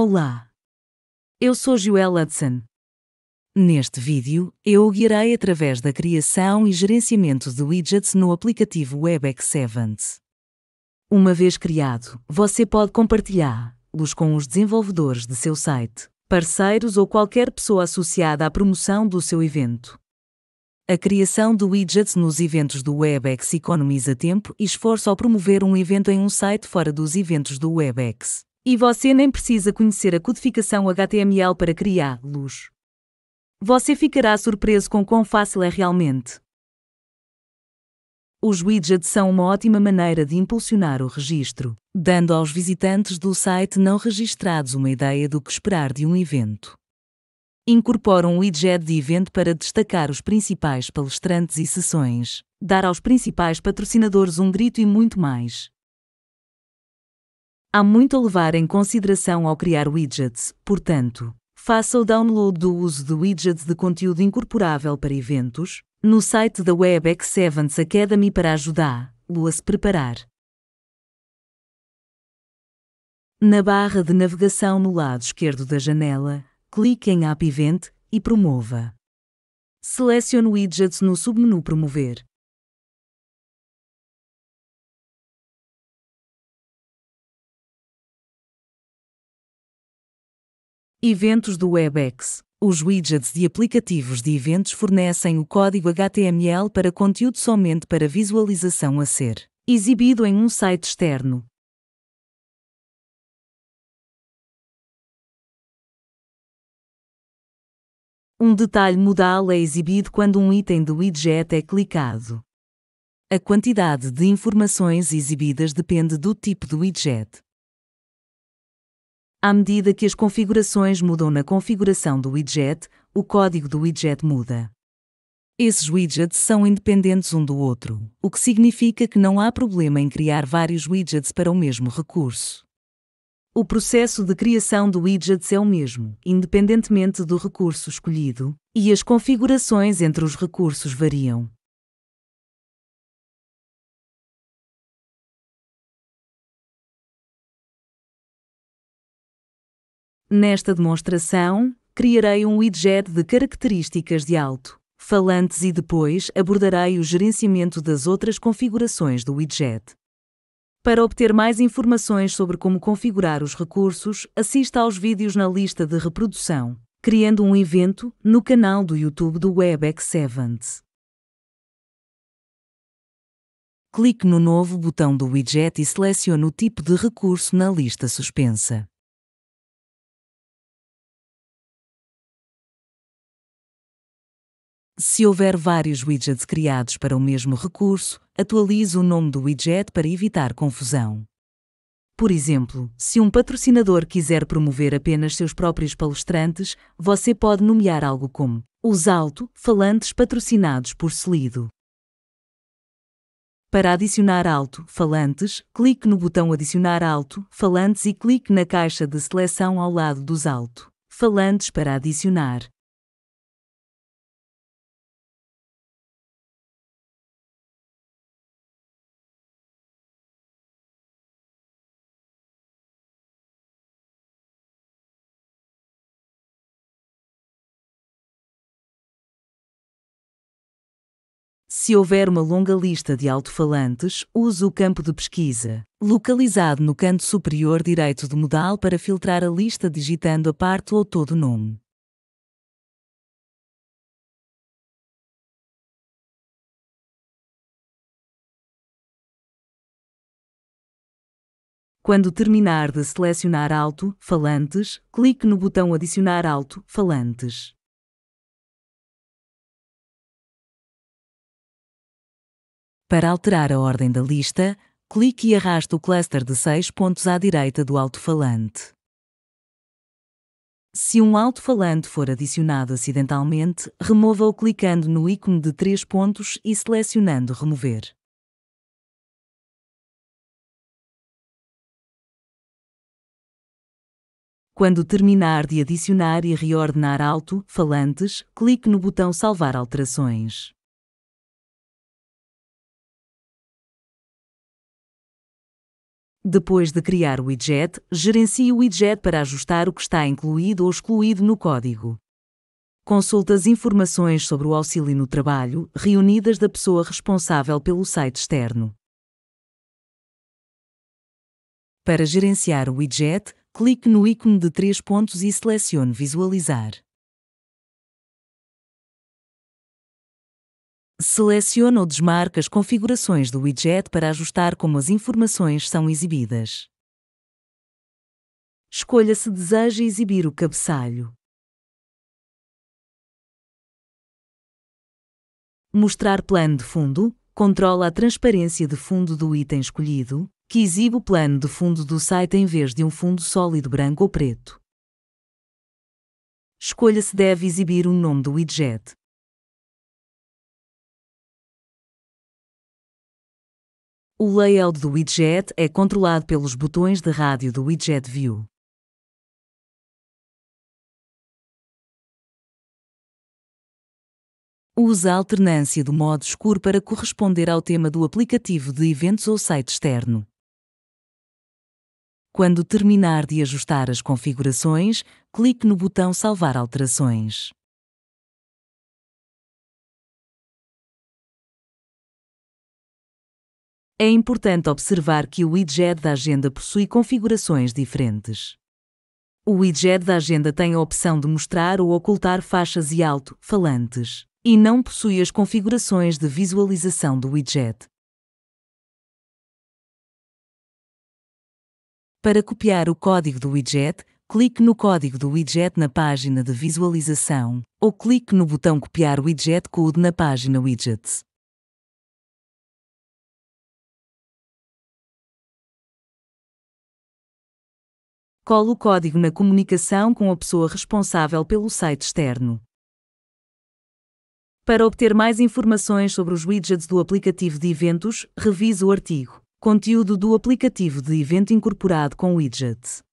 Olá! Eu sou Joel Hudson. Neste vídeo, eu o guiarei através da criação e gerenciamento de widgets no aplicativo WebEx Event. Uma vez criado, você pode compartilhá-los com os desenvolvedores de seu site, parceiros ou qualquer pessoa associada à promoção do seu evento. A criação de widgets nos eventos do WebEx economiza tempo e esforço ao promover um evento em um site fora dos eventos do WebEx. E você nem precisa conhecer a codificação HTML para criá-los. Você ficará surpreso com quão fácil é realmente. Os widgets são uma ótima maneira de impulsionar o registro, dando aos visitantes do site não registrados uma ideia do que esperar de um evento. Incorpora um widget de evento para destacar os principais palestrantes e sessões, dar aos principais patrocinadores um grito e muito mais. Há muito a levar em consideração ao criar widgets, portanto, faça o download do uso de widgets de conteúdo incorporável para eventos, no site da WebEx Evans Academy para ajudá-lo a se preparar. Na barra de navegação no lado esquerdo da janela, clique em App Event e promova. Selecione Widgets no submenu Promover Eventos do WebEx. Os widgets de aplicativos de eventos fornecem o código HTML para conteúdo somente para visualização a ser exibido em um site externo. Um detalhe modal é exibido quando um item do widget é clicado. A quantidade de informações exibidas depende do tipo do widget. À medida que as configurações mudam na configuração do widget, o código do widget muda. Esses widgets são independentes um do outro, o que significa que não há problema em criar vários widgets para o mesmo recurso. O processo de criação do widgets é o mesmo, independentemente do recurso escolhido, e as configurações entre os recursos variam, Nesta demonstração, criarei um widget de características de alto falantes e depois abordarei o gerenciamento das outras configurações do widget. Para obter mais informações sobre como configurar os recursos, assista aos vídeos na lista de reprodução, criando um evento no canal do YouTube do WebEx Events. Clique no novo botão do widget e selecione o tipo de recurso na lista suspensa. Se houver vários widgets criados para o mesmo recurso, atualize o nome do widget para evitar confusão. Por exemplo, se um patrocinador quiser promover apenas seus próprios palestrantes, você pode nomear algo como os alto-falantes patrocinados por Selido. Para adicionar alto-falantes, clique no botão Adicionar alto-falantes e clique na caixa de seleção ao lado dos alto-falantes para adicionar. Se houver uma longa lista de alto-falantes, use o campo de pesquisa, localizado no canto superior direito do modal, para filtrar a lista digitando a parte ou todo o nome. Quando terminar de selecionar alto-falantes, clique no botão Adicionar alto-falantes. Para alterar a ordem da lista, clique e arraste o cluster de seis pontos à direita do alto-falante. Se um alto-falante for adicionado acidentalmente, remova-o clicando no ícone de três pontos e selecionando Remover. Quando terminar de adicionar e reordenar alto-falantes, clique no botão Salvar alterações. Depois de criar o widget, gerencie o widget para ajustar o que está incluído ou excluído no código. Consulte as informações sobre o auxílio no trabalho, reunidas da pessoa responsável pelo site externo. Para gerenciar o widget, clique no ícone de três pontos e selecione Visualizar. Seleciona ou desmarca as configurações do widget para ajustar como as informações são exibidas. Escolha se deseja exibir o cabeçalho. Mostrar plano de fundo controla a transparência de fundo do item escolhido, que exibe o plano de fundo do site em vez de um fundo sólido branco ou preto. Escolha se deve exibir o nome do widget. O layout do widget é controlado pelos botões de rádio do widget View. Usa a alternância do modo escuro para corresponder ao tema do aplicativo de eventos ou site externo. Quando terminar de ajustar as configurações, clique no botão Salvar alterações. É importante observar que o widget da agenda possui configurações diferentes. O widget da agenda tem a opção de mostrar ou ocultar faixas e alto-falantes, e não possui as configurações de visualização do widget. Para copiar o código do widget, clique no código do widget na página de visualização, ou clique no botão Copiar Widget Code na página Widgets. Colo o código na comunicação com a pessoa responsável pelo site externo. Para obter mais informações sobre os widgets do aplicativo de eventos, revise o artigo Conteúdo do aplicativo de evento incorporado com widgets.